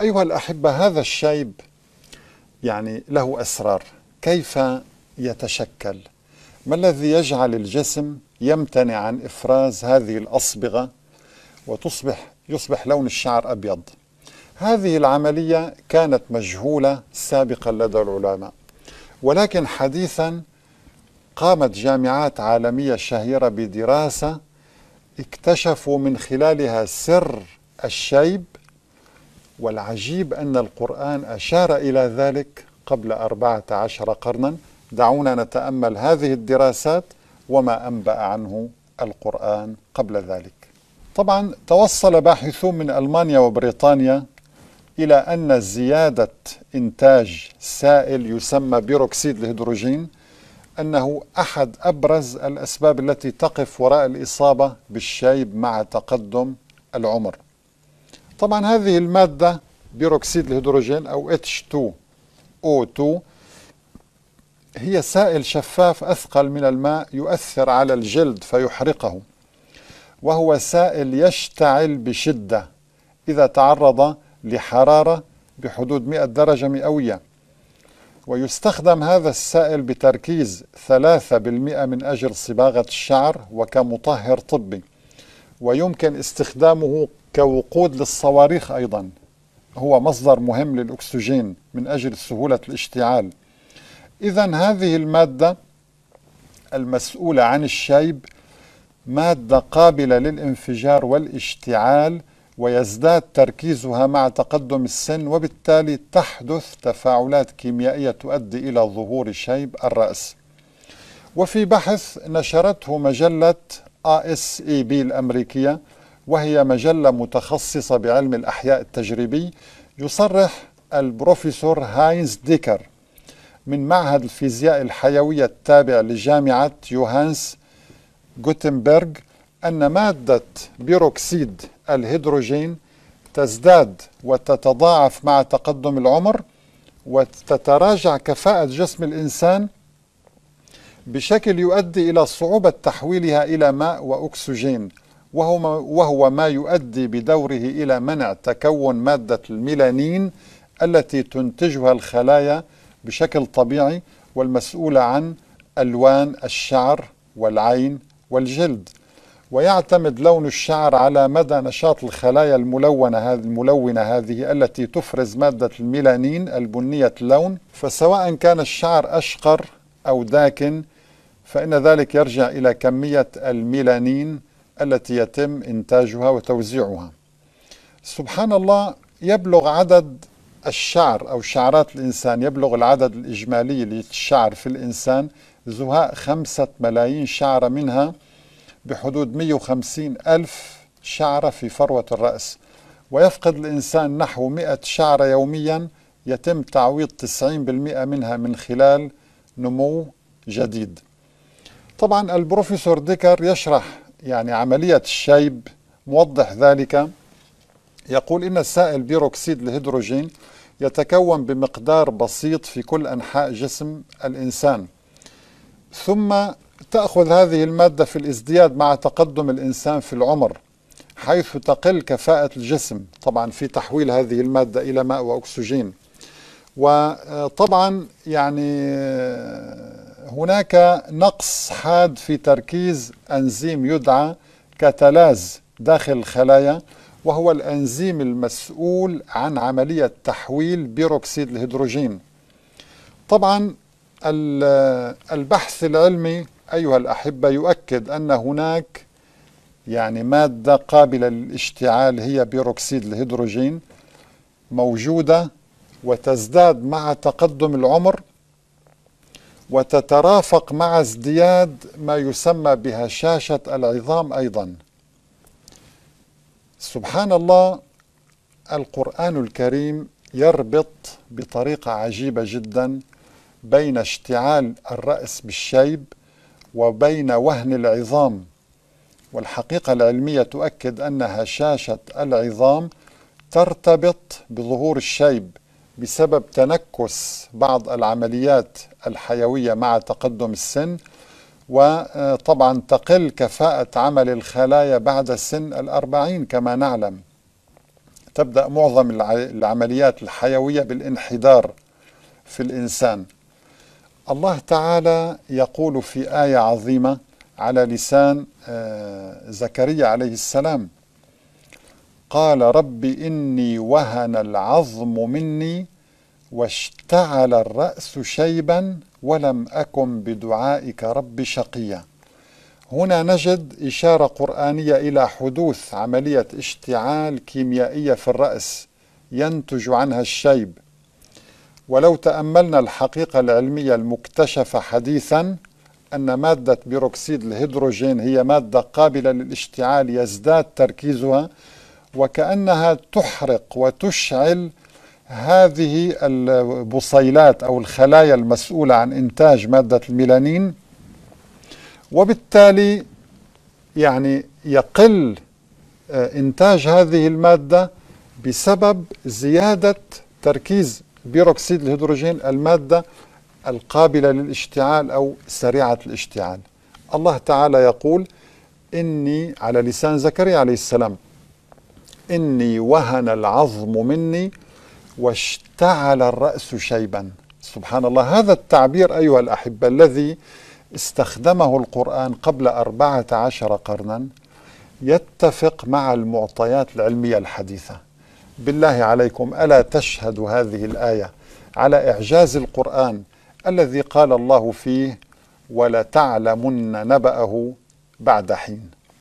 أيها الأحبة هذا الشيب يعني له أسرار كيف يتشكل ما الذي يجعل الجسم يمتنع عن إفراز هذه الأصبغة وتصبح يصبح لون الشعر أبيض هذه العملية كانت مجهولة سابقا لدى العلماء ولكن حديثا قامت جامعات عالمية شهيرة بدراسة اكتشفوا من خلالها سر الشيب والعجيب أن القرآن أشار إلى ذلك قبل أربعة عشر قرنا دعونا نتأمل هذه الدراسات وما أنبأ عنه القرآن قبل ذلك طبعا توصل باحثون من ألمانيا وبريطانيا إلى أن زيادة إنتاج سائل يسمى بيروكسيد الهيدروجين أنه أحد أبرز الأسباب التي تقف وراء الإصابة بالشيب مع تقدم العمر طبعا هذه المادة بيروكسيد الهيدروجين أو H2O2 هي سائل شفاف أثقل من الماء يؤثر على الجلد فيحرقه وهو سائل يشتعل بشدة إذا تعرض لحرارة بحدود 100 درجة مئوية ويستخدم هذا السائل بتركيز 3% من أجل صباغة الشعر وكمطهر طبي ويمكن استخدامه كوقود للصواريخ أيضا هو مصدر مهم للأكسجين من أجل سهولة الاشتعال إذا هذه المادة المسؤولة عن الشيب مادة قابلة للانفجار والاشتعال ويزداد تركيزها مع تقدم السن وبالتالي تحدث تفاعلات كيميائية تؤدي إلى ظهور شيب الرأس وفي بحث نشرته مجلة بي e الأمريكية وهي مجلة متخصصة بعلم الأحياء التجريبي يصرح البروفيسور هاينز ديكر من معهد الفيزياء الحيوية التابع لجامعة يوهانس غوتنبرغ أن مادة بيروكسيد الهيدروجين تزداد وتتضاعف مع تقدم العمر وتتراجع كفاءة جسم الإنسان بشكل يؤدي إلى صعوبة تحويلها إلى ماء وأكسجين وهو ما, وهو ما يؤدي بدوره إلى منع تكون مادة الميلانين التي تنتجها الخلايا بشكل طبيعي والمسؤولة عن ألوان الشعر والعين والجلد ويعتمد لون الشعر على مدى نشاط الخلايا الملونة هذه الملونة هذه التي تفرز مادة الميلانين البنية اللون فسواء كان الشعر أشقر أو داكن فإن ذلك يرجع إلى كمية الميلانين التي يتم إنتاجها وتوزيعها سبحان الله يبلغ عدد الشعر أو شعرات الإنسان يبلغ العدد الإجمالي للشعر في الإنسان زهاء خمسة ملايين شعرة منها بحدود 150 ألف شعرة في فروة الرأس ويفقد الإنسان نحو 100 شعرة يوميا يتم تعويض 90% منها من خلال نمو جديد طبعا البروفيسور ديكر يشرح يعني عملية الشيب موضح ذلك يقول إن سائل بيروكسيد الهيدروجين يتكون بمقدار بسيط في كل أنحاء جسم الإنسان ثم تأخذ هذه المادة في الازدياد مع تقدم الإنسان في العمر حيث تقل كفاءة الجسم طبعا في تحويل هذه المادة إلى ماء وأكسجين وطبعا يعني هناك نقص حاد في تركيز أنزيم يدعى كتلاز داخل الخلايا وهو الأنزيم المسؤول عن عملية تحويل بيروكسيد الهيدروجين طبعا البحث العلمي أيها الأحبة يؤكد أن هناك يعني مادة قابلة للاشتعال هي بيروكسيد الهيدروجين موجودة وتزداد مع تقدم العمر وتترافق مع ازدياد ما يسمى بهشاشة العظام أيضا سبحان الله القرآن الكريم يربط بطريقة عجيبة جدا بين اشتعال الرأس بالشيب وبين وهن العظام والحقيقة العلمية تؤكد أن هشاشة العظام ترتبط بظهور الشيب بسبب تنكس بعض العمليات الحيوية مع تقدم السن وطبعا تقل كفاءة عمل الخلايا بعد سن الأربعين كما نعلم تبدأ معظم العمليات الحيوية بالانحدار في الإنسان الله تعالى يقول في آية عظيمة على لسان آه، زكريا عليه السلام قال رب إني وهن العظم مني واشتعل الرأس شيبا ولم أكن بدعائك رب شقيا هنا نجد إشارة قرآنية إلى حدوث عملية اشتعال كيميائية في الرأس ينتج عنها الشيب ولو تأملنا الحقيقة العلمية المكتشفة حديثا أن مادة بيروكسيد الهيدروجين هي مادة قابلة للاشتعال يزداد تركيزها وكأنها تحرق وتشعل هذه البصيلات أو الخلايا المسؤولة عن إنتاج مادة الميلانين وبالتالي يعني يقل آه، إنتاج هذه المادة بسبب زيادة تركيز بيروكسيد الهيدروجين المادة القابلة للاشتعال أو سريعة الاشتعال الله تعالى يقول إني على لسان زكريا عليه السلام إني وهن العظم مني واشتعل الرأس شيبا سبحان الله هذا التعبير أيها الأحبة الذي استخدمه القرآن قبل أربعة عشر قرنا يتفق مع المعطيات العلمية الحديثة بالله عليكم ألا تشهد هذه الآية على إعجاز القرآن الذي قال الله فيه ولتعلمن نبأه بعد حين